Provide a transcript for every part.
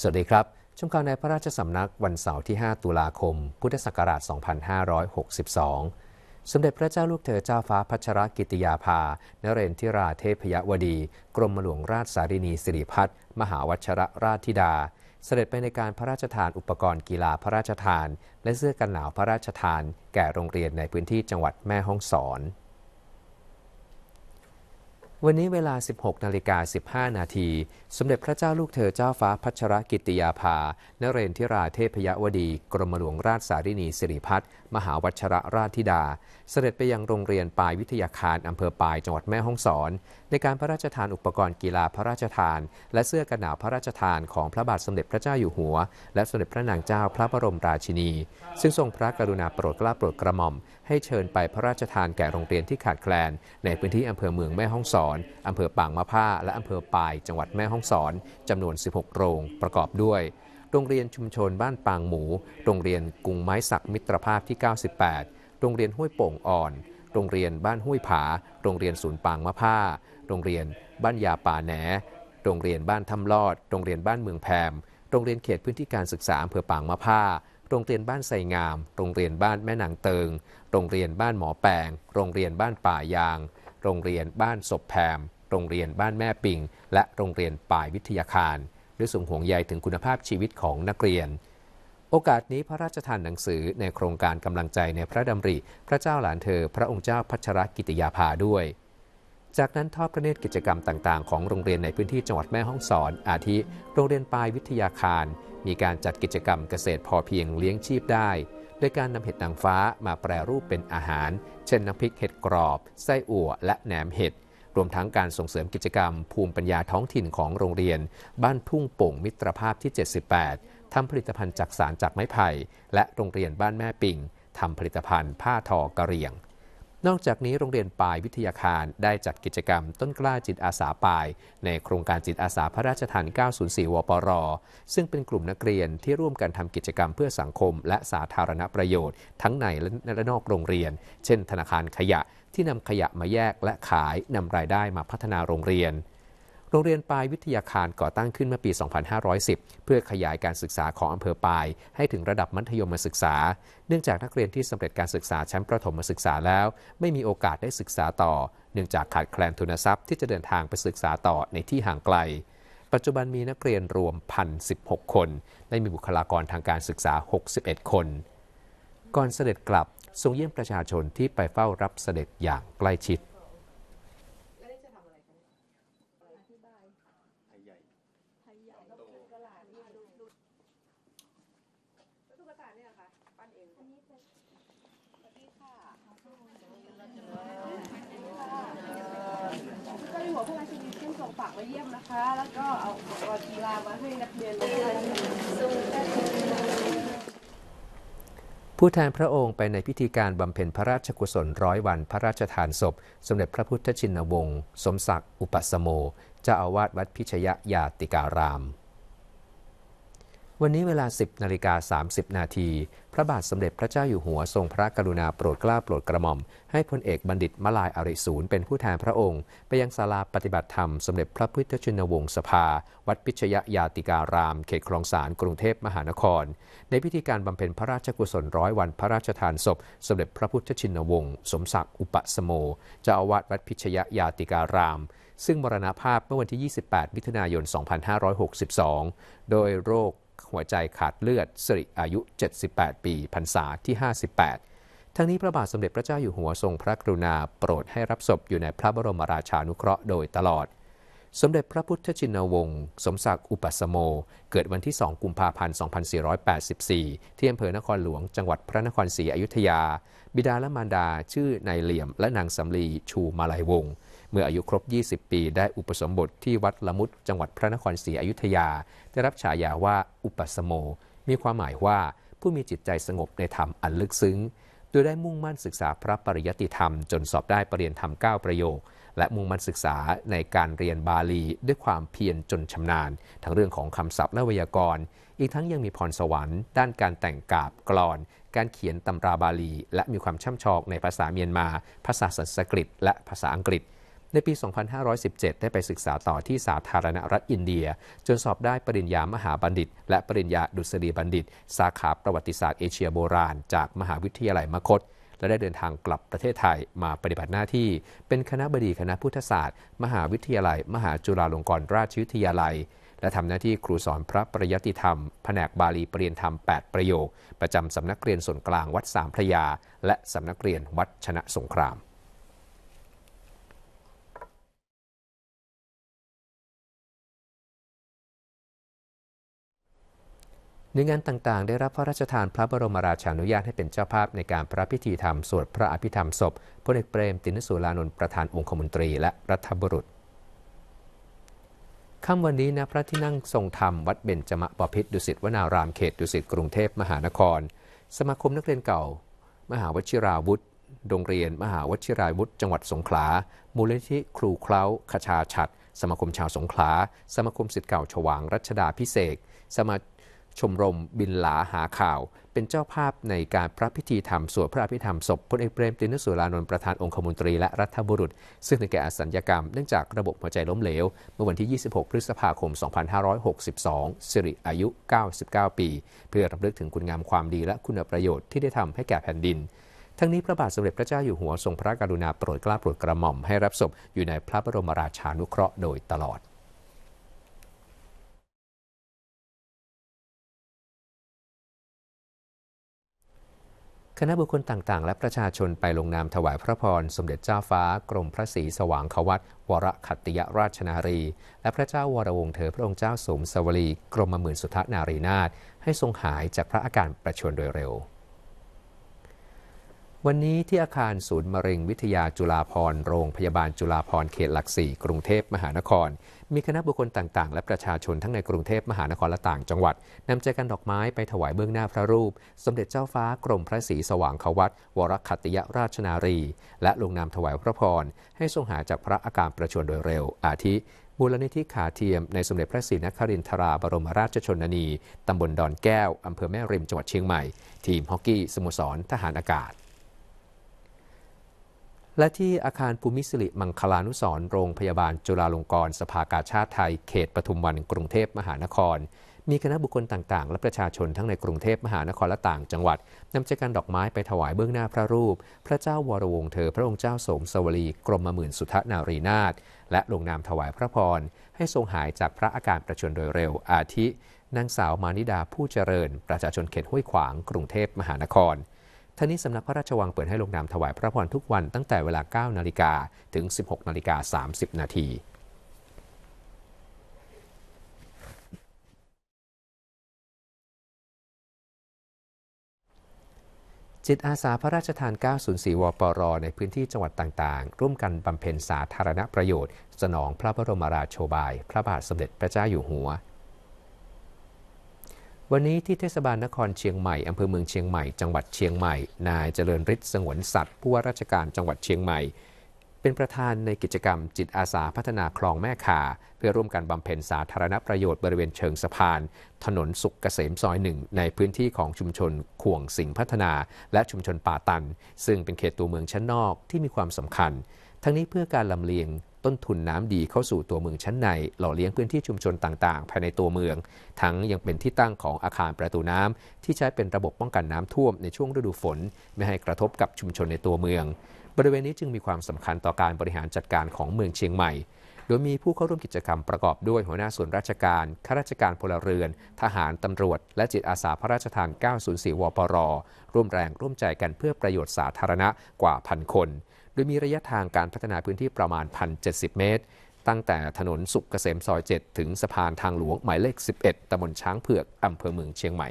สวัสดีครับ ชมข่าวในพระราชสำนักวันเสาร์ที่ 5 ตุลาคม พุทธศักราช 2562 สมเด็จพระเจ้าลูกเธอเจ้าฟ้าพัชรกิติยาภานเรนทิราเทพยวดี กรมหลวงราชสารินีสิริพัฒมหาวัชรราชธิดา เสด็จไปในการพระราชทานอุปกรณ์กีฬาพระราชทาน และเสื้อกันหนาวพระราชทานแก่โรงเรียนในพื้นที่จังหวัดแม่ฮ่องสอนวันนี้เวลา 16 นาฬิกา 15 นาที สมเด็จพระเจ้าลูกเธอเจ้าฟ้าพัชรกิติยาภา นเรนทิราเทพยวดี กรมหลวงราชสารินีสิริพัฒน์มหาวัชระราชธิดา เสด็จไปยังโรงเรียนปายวิทยาคารอำเภอปายจังหวัดแม่ฮ่องสอน ในการพระราชทานอุปกรณ์กีฬาพระราชทาน และเสื้อกันหนาวพระราชทานของพระบาทสมเด็จพระเจ้าอยู่หัว และสมเด็จพระนางเจ้าพระบรมราชินี ซึ่งทรงพระกรุณาโปรดเกล้าโปรดกระหม่อม ให้เชิญไปพระราชทานแก่โรงเรียนที่ขาดแคลน ในพื้นที่อำเภอเมืองแม่ฮ่องสอนนอำเภอปางมะผ้าและอำเภอปาย จังหวัดแม่ฮ่องสอนจำนวน 16โรง ประกอบด้วยโรงเรียนชุมชนบ้านปางหมูโรงเรียนกุงไม้สักมิตรภาพที่ 98โรงเรียนห้วยโป่งอ่อนโรงเรียนบ้านห้วยผาโรงเรียนศูนย์ปางมะผ้าโรงเรียนบ้านยาป่าแหนโรงเรียนบ้านทำลอดโรงเรียนบ้านเมืองแพมโรงเรียนเขตพื้นที่การศึกษาอำเภอปางมะผ้าโรงเรียนบ้านไสงามโรงเรียนบ้านแม่นางเติงโรงเรียนบ้านหมอแปงโรงเรียนบ้านป่ายางโรงเรียนบ้านศพแพมโรงเรียนบ้านแม่ปิง และโรงเรียนป่ายวิทยาคารด้วยส่งห่วงใยถึงคุณภาพชีวิตของนักเรียน โอกาสนี้พระราชทานหนังสือในโครงการกำลังใจในพระดำริ พระเจ้าหลานเธอ พระองค์เจ้าพัชรกิติยาภาด้วย จากนั้นทอดพระเนตรกิจกรรมต่างๆ ของโรงเรียนในพื้นที่จังหวัดแม่ฮ่องสอน อาทิ โรงเรียนปลายวิทยาคาร มีการจัดกิจกรรมเกษตรพอเพียงเลี้ยงชีพได้โดยการนำเห็ดนางฟ้ามาแปรรูปเป็นอาหาร เช่นน้ำพริกเห็ดกรอบ ไส้อั่วและแหนมเห็ด รวมทั้งการส่งเสริมกิจกรรมภูมิปัญญาท้องถิ่นของโรงเรียน บ้านทุ่งป่งมิตรภาพที่ 78 ทำผลิตภัณฑ์จากสารจากไม้ไผ่ และโรงเรียนบ้านแม่ปิงทำผลิตภัณฑ์ผ้าทอกระเรียงนอกจากนี้โรงเรียนปายวิทยาคารได้จัดกิจกรรมต้นกล้าจิตอาสาปาย ในโครงการจิตอาสาพระราชทาน 904 วปร ซึ่งเป็นกลุ่มนักเรียนที่ร่วมกันทำกิจกรรมเพื่อสังคมและสาธารณประโยชน์ทั้งในและนอกโรงเรียน เช่นธนาคารขยะที่นำขยะมาแยกและขายนำรายได้มาพัฒนาโรงเรียนโรงเรียนปลายวิทยาคารก่อตั้งขึ้นเมื่อปี 2510 เพื่อขยายการศึกษาของอำเภอปลายให้ถึงระดับมัธยมศึกษา เนื่องจากนักเรียนที่สำเร็จการศึกษาชั้นประถมศึกษาแล้วไม่มีโอกาสได้ศึกษาต่อ เนื่องจากขาดแคลนทุนทรัพย์ที่จะเดินทางไปศึกษาต่อในที่ห่างไกล ปัจจุบันมีนักเรียนรวม1,016 คน ได้มีบุคลากรทางการศึกษา 61 คน ก่อนเสด็จกลับทรงเยี่ยมประชาชนที่ไปเฝ้ารับเสด็จอย่างใกล้ชิดผู้แทนพระองค์ไปในพิธีการบำเพ็ญพระราชกุศลร้อยวันพระราชทานศพ สมเด็จพระพุทธชินวงศ์สมศักดิ์อุปสโมเจ้าอาวาสวัดพิชยยาติการามวันนี้เวลา 10นาฬิกา30 นาที พระบาทสมเด็จพระเจ้าอยู่หัวทรงพระกรุณาโปรดเกล้าโปรดกระหม่อม ให้พลเอกบัณฑิตมลายอริศูนเป็นผู้แทนพระองค์ ไปยังศาลาปฏิบัติธรรมสมเด็จพระพุทธชินวงศ์สภา วัดพิชยยาติการาม เขตคลองสานกรุงเทพมหานคร ในพิธีการบำเพ็ญพระราชกุศลร้อยวันพระราชทานศพ สมเด็จพระพุทธชินวงศ์สมศักดิ์อุปสโมเจ้าอาวาสวัดพิชยยาติการาม ซึ่งมรณภาพเมื่อวันที่ 28มิถุนายน 2562 โดยโรคหัวใจขาดเลือดสิริอายุ 78 ปีพรรษาที่ 58 ทั้งนี้พระบาทสมเด็จพระเจ้าอยู่หัวทรงพระกรุณาโปรดให้รับศพอยู่ในพระบรมราชานุเคราะห์โดยตลอด สมเด็จพระพุทธชินวงศ์สมศักดิ์อุปสโม เกิดวันที่ 2 กุมภาพันธ์ 2484ที่อำเภอนครหลวง จังหวัดพระนครศรีอยุธยา บิดาและมารดาชื่อนายเหลี่ยม และนางสำลีชูมาลัยวงศ์เมื่ออายุครบ 20 ปีได้อุปสมบทที่วัดละมุดจังหวัดพระนครศรีอยุธยาได้รับฉายาว่าอุปสมโม มีความหมายว่าผู้มีจิตใจสงบในธรรมอันลึกซึ้ง โดยได้มุ่งมั่นศึกษาพระปริยติธรรมจนสอบได้ปรริญญธรรม 9 ประโยค และมุ่งมั่นศึกษาในการเรียนบาลีด้วยความเพียรจนชำนาญ ทั้งเรื่องของคำศัพท์และไวยากรณ์อีกทั้งยังมีพรสวรรค์ด้านการแต่งกาบกลอน การเขียนตำราบาลี และมีความช่ำชองในภาษาเมียนมา ภาษาสันสกฤต และภาษาอังกฤษในปี 2517 ได้ไปศึกษาต่อที่สาธารณรัฐอินเดีย จนสอบได้ปริญญามหาบัณฑิต และปริญญาดุษฎีบัณฑิต สาขาประวัติศาสตร์เอเชียโบราณ จากมหาวิทยาลัยมคต และได้เดินทางกลับประเทศไทยมาปฏิบัติหน้าที่ เป็นคณะบดีคณะพุทธศาสตร์ มหาวิทยาลัย มหาจุฬาลงกรณราชวิทยาลัย และทำหน้าที่ครูสอนพระปริยติธรรมแผนกบาลีปรริยนธรรม 8 ประโยค ประจำสำนักเรียนส่วนกลางวัดสามพระยาและสำนักเรียนวัดชนะสงครามหน่วยงานต่างๆ ได้รับพระราชทานพระบรมราชานุญาตให้เป็นเจ้าภาพในการพระพิธีธรรมสวดพระอภิธรรมศพพลเอกเปรมตินสุรานนท์ประธานองคมนตรีและรัฐบุรุษ ค่ำวันนี้นะพระที่นั่งทรงธรรมวัดเบญจมะบพิษดุสิตวนารามเขตดุสิตกรุงเทพมหานคร สมาคมนักเรียนเก่า มหาวชิราวุธโรงเรียนมหาวชิราวุธจังหวัดสงขลามูลนิธิครูเคล้าขชาชัดสมาคมชาวสงขลาสมาคมสิทธิ์เก่าฉวางรัชดาพิเศษสมาชมรมบินหลาหาข่าว เป็นเจ้าภาพในการพระพิธีธรรมสวดพระอภิธรรมศพพลเอกเปรม ตินสุรานนท์ประธานองคมนตรีและรัฐบุรุษ ซึ่งถึงแก่อสัญญกรรมเนื่องจากระบบหัวใจล้มเหลว เมื่อวันที่ 26 พฤษภาคม 2562 สิริอายุ 99 ปี เพื่อรำลึกถึงคุณงามความดีและคุณประโยชน์ที่ได้ทำให้แก่แผ่นดิน ทั้งนี้พระบาทสมเด็จพระเจ้าอยู่หัวทรงพระกรุณาโปรดเกล้าโปรดกระหม่อมให้รับศพอยู่ในพระบรมราชานุเคราะห์โดยตลอดคณะบุคคลต่างๆ และประชาชนไปลงนามถวายพระพรสมเด็จเจ้าฟ้ากรมพระศรีสว่างควัตวรขัตติยราชนารี และพระเจ้าวรวงเธอพระองค์เจ้าสมสวรี กรมหมื่นสุทธนารีนาถให้ทรงหายจากพระอาการประชวรโดยเร็ววันนี้ที่อาคารศูนย์มะเร็งวิทยาจุฬาพรโรงพยาบาลจุฬาพรเขตหลักสี่กรุงเทพมหานคร มีคณะบุคคลต่างๆ และประชาชนทั้งในกรุงเทพมหานครและต่างจังหวัดนำใจกันดอกไม้ไปถวายเบื้องหน้าพระรูป สมเด็จเจ้าฟ้ากรมพระศรีสว่างควัตวรคัติยราชนารี และลงนามถวายพระพรให้ทรงหาจากพระอาการประชวรโดยเร็ว อาทิมูลนิธิขาเทียม ในสมเด็จพระศรีนครินทราบรมราชชนนีตำบลดอนแก้วอำเภอแม่ริมจังหวัดเชียงใหม่ทีมฮอกกี้สโมสรทหารอากาศและที่อาคารภูมิสิริมังคลานุสรโรงพยาบาลจุฬาลงกรณ์สภากาชาติไทยเขตปทุมวันกรุงเทพมหานคร มีคณะบุคคลต่างๆ และประชาชนทั้งในกรุงเทพมหานครและต่างจังหวัดนำจกันดอกไม้ไปถวายเบื้องหน้าพระรูป พระเจ้าวรวงเธอพระองค์เจ้าสมสวรีกรมหมื่นสุทนารีนาถและลงนามถวายพระพร ให้ทรงหายจากพระอาการประชวรโดยเร็วอาทินางสาวมานิดาผู้เจริญ ประชาชนเขตห้วยขวางกรุงเทพมหานครท่านี้สำนักพระราชวังเปิดให้ลงนามถวายพระพรทุกวัน ตั้งแต่เวลา 9นาฬิกาถึง 16นาฬิกา30นาทีจิตอาสาพระราชทาน 904 วปร ในพื้นที่จังหวัดต่างๆ ร่วมกันบำเพ็ญสาธารณประโยชน์ สนองพระบรมราชโชบาย พระบาทสมเด็จพระเจ้าอยู่หัววันนี้ที่เทศบาลนครเชียงใหม่อำเภอเมืองเชียงใหม่ จังหวัดเชียงใหม่ นายเจริญฤทธิ์สงวนสัตว์ ผู้ว่าราชการจังหวัดเชียงใหม่ เป็นประธานในกิจกรรมจิตอาสาพัฒนาคลองแม่ขาเพื่อร่วมกันบำเพ็ญสาธารณประโยชน์บริเวณเชิงสะพานถนนสุขเกษมซอยหนึ่งในพื้นที่ของชุมชนข่วงสิงพัฒนาและชุมชนป่าตันซึ่งเป็นเขตตัวเมืองชั้นนอกที่มีความสำคัญ ทั้งนี้เพื่อการลำเลียงต้นทุนน้ำดีเข้าสู่ตัวเมืองชั้นในหล่อเลี้ยงพื้นที่ชุมชนต่าง ๆ ภายในตัวเมือง ทั้งยังเป็นที่ตั้งของอาคารประตูน้ำ ที่ใช้เป็นระบบป้องกันน้ำท่วมในช่วงฤดูฝนไม่ให้กระทบกับชุมชนในตัวเมือง บริเวณนี้จึงมีความสำคัญต่อการบริหารจัดการของเมืองเชียงใหม่ โดยมีผู้เข้าร่วมกิจกรรมประกอบด้วยหัวหน้าส่วนราชการข้าราชการพลเรือน ทหารตำรวจ และจิตอาสาพระราชทาน904วปรร่วมแรงร่วมใจกันเพื่อประโยชน์สาธารณะกว่าพันคนโดยมีระยะทางการพัฒนาพื้นที่ประมาณ 1,070 เมตร ตั้งแต่ถนนสุขเกษม ซอย 7 ถึงสะพานทางหลวงหมายเลข 11ตำบลช้างเผือกอำเภอเมืองเชียงใหม่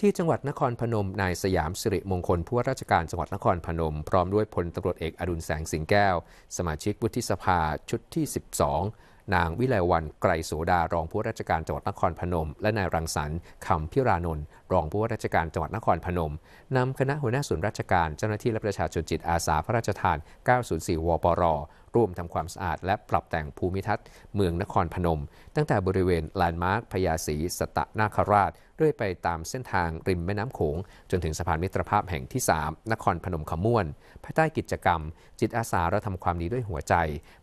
ที่จังหวัดนครพนมนายสยามสิริมงคลผู้ว่าราชการจังหวัดนครพนมพร้อมด้วยพลตำรวจเอกอดุลแสงสิงแก้วสมาชิกวุฒิสภาชุดที่ 12นางวิไลวันไกรโสดารองผู้ราชการจังหวัดนครพนม และนายรังสรรค์คำพิรานนท์รองผู้ว่าราชการจังหวัดนครพนม นำคณะหัวหน้าส่วนราชการ เจ้าหน้าที่และประชาชนจิตอาสาพระราชทาน 904วปรร่วมทำความสะอาดและปรับแต่งภูมิทัศน์ เมืองนครพนม ตั้งแต่บริเวณลานมาร์คพญาศรีสตะนาคราช ด้วยไปตามเส้นทางริมแม่น้ำโขง จนถึงสะพานมิตรภาพแห่งที่ 3 นครพนมขม่วนภายใต้กิจกรรม จิตอาสาเราทำความดีด้วยหัวใจ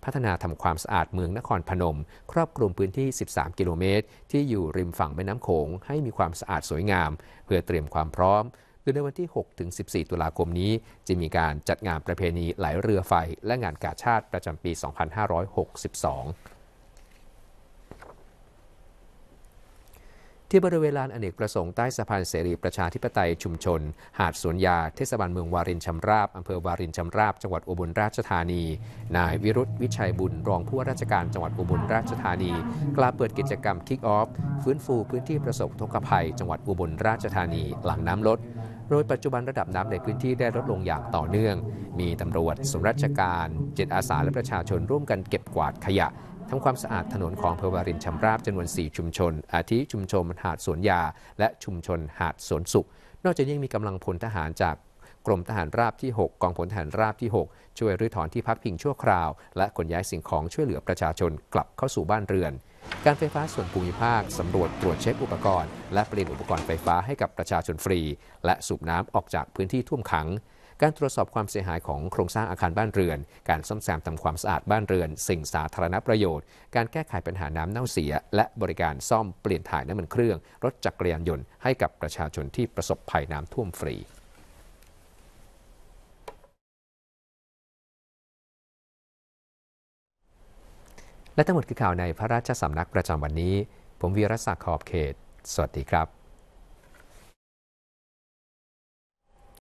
พัฒนาทำความสะอาดเมืองนครพนม ครอบคลุมพื้นที่13กิโลเมตรที่อยู่ริมฝั่งแม่น้ำโขงให้มีความสะอาดสวยงามเพื่อเตรียมความพร้อมโดยในวันที่ 6 ถึง 14 ตุลาคมนี้ จะมีการจัดงานประเพณีไหลเรือไฟและงานกาชาติประจำปี 2562ที่บริเวณลานอเนกประสงค์ใต้สะพานเสรีประชาธิปไตยชุมชน หาด สวนยาเทศบาลเมืองวารินชำราบอำเภอวารินชำราบจังหวัดอุบลราชธานี นายวิรุธวิชัยบุญ รองผู้ว่าราชการจังหวัดอุบลราชธานี กล่าวเปิดกิจกรรม คิกออฟฟื้นฟูพื้นที่ประสบทกภัยจังหวัดอุบลราชธานี หลังน้ำลดโดยปัจจุบันระดับน้ำในพื้นที่ได้ลดลงอย่างต่อเนื่อง มีตำรวจสมราชการเจ็ดอาสาและประชาชน ร่วมกันเก็บกวาดขยะทาความสะอาดถนนของเพอวารินชำราบจำนวน 4 ชุมชน อาทิ ชุมชนหาดสวนยา และชุมชนหาดสวนสุข นอกจากนี้ยังมีกำลังพลทหารจากกรมทหารราบที่ 6 กองพลทหารราบที่ 6 ช่วยรื้อถอนที่พักพิงชั่วคราวและขนย้ายสิ่งของช่วยเหลือประชาชนกลับเข้าสู่บ้านเรือน การไฟฟ้าส่วนภูมิภาคสำรวจตรวจเช็คอุปกรณ์และเปลี่ยนอุปกรณ์ไฟฟ้าให้กับประชาชนฟรี และสูบน้ำออกจากพื้นที่ท่วมขังการตรวจสอบความเสียหายของโครงสร้างอาคารบ้านเรือน การซ่อมแซมทำความสะอาดบ้านเรือน สิ่งสาธารณประโยชน์ การแก้ไขปัญหาน้ำเน่าเสีย และบริการซ่อมเปลี่ยนถ่ายน้ำมันเครื่อง รถจักรยานยนต์ให้กับประชาชนที่ประสบภัยน้ำท่วมฟรี และทั้งหมดคือข่าวในพระราชสำนักประจำวันนี้ ผมวีรศักดิ์ ขอบเขต สวัสดีครับ